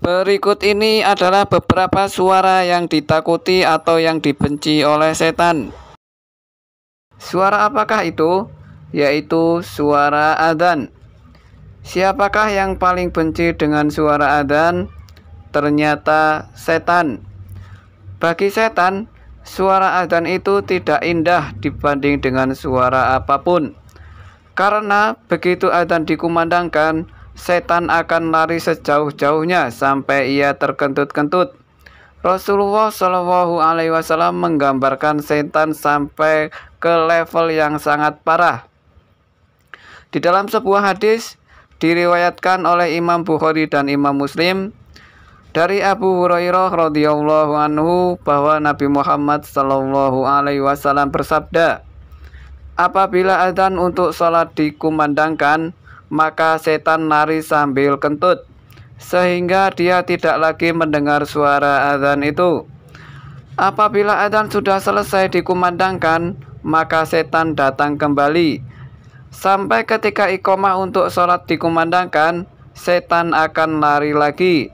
Berikut ini adalah beberapa suara yang ditakuti atau yang dibenci oleh setan. Suara apakah itu? Yaitu suara adzan. Siapakah yang paling benci dengan suara adzan? Ternyata setan. Bagi setan, suara adzan itu tidak indah dibanding dengan suara apapun. Karena begitu adzan dikumandangkan, setan akan lari sejauh-jauhnya sampai ia terkentut-kentut. Rasulullah Shallallahu Alaihi Wasallam menggambarkan setan sampai ke level yang sangat parah. Di dalam sebuah hadis diriwayatkan oleh Imam Bukhari dan Imam Muslim dari Abu Hurairah radhiyallahu anhu bahwa Nabi Muhammad Shallallahu Alaihi Wasallam bersabda, apabila adzan untuk sholat dikumandangkan, maka setan lari sambil kentut, sehingga dia tidak lagi mendengar suara azan itu. Apabila azan sudah selesai dikumandangkan, maka setan datang kembali. Sampai ketika ikomah untuk sholat dikumandangkan, setan akan lari lagi.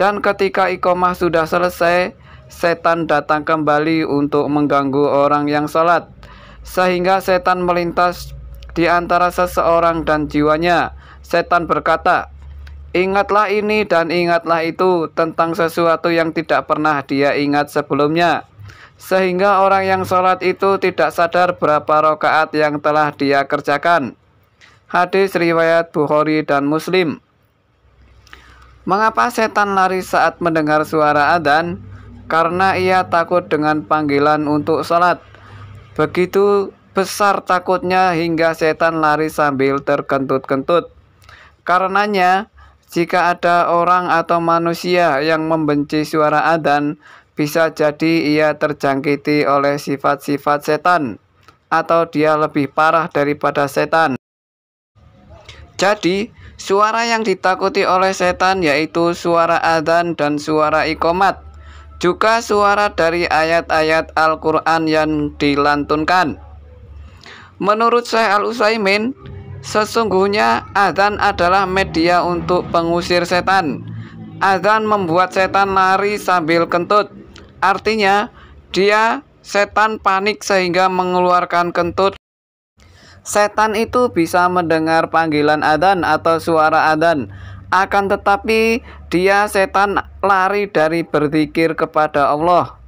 Dan ketika ikomah sudah selesai, setan datang kembali untuk mengganggu orang yang sholat. Sehingga setan melintas di antara seseorang dan jiwanya. Setan berkata, "Ingatlah ini dan ingatlah itu tentang sesuatu yang tidak pernah dia ingat sebelumnya." Sehingga orang yang sholat itu tidak sadar berapa rokaat yang telah dia kerjakan. Hadis riwayat Bukhari dan Muslim. Mengapa setan lari saat mendengar suara adzan? Karena ia takut dengan panggilan untuk sholat. Begitu besar takutnya hingga setan lari sambil terkentut-kentut. Karenanya, jika ada orang atau manusia yang membenci suara adzan, bisa jadi ia terjangkiti oleh sifat-sifat setan atau dia lebih parah daripada setan. Jadi, suara yang ditakuti oleh setan yaitu suara adzan dan suara ikomat, juga suara dari ayat-ayat Al-Qur'an yang dilantunkan. Menurut Syekh Al-Utsaimin, sesungguhnya azan adalah media untuk pengusir setan. Azan membuat setan lari sambil kentut. Artinya, dia setan panik sehingga mengeluarkan kentut. Setan itu bisa mendengar panggilan azan atau suara azan. Akan tetapi, dia setan lari dari berzikir kepada Allah.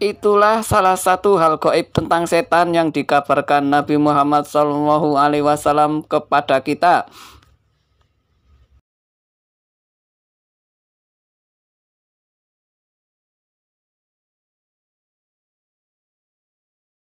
Itulah salah satu hal goib tentang setan yang dikabarkan Nabi Muhammad SAW kepada kita.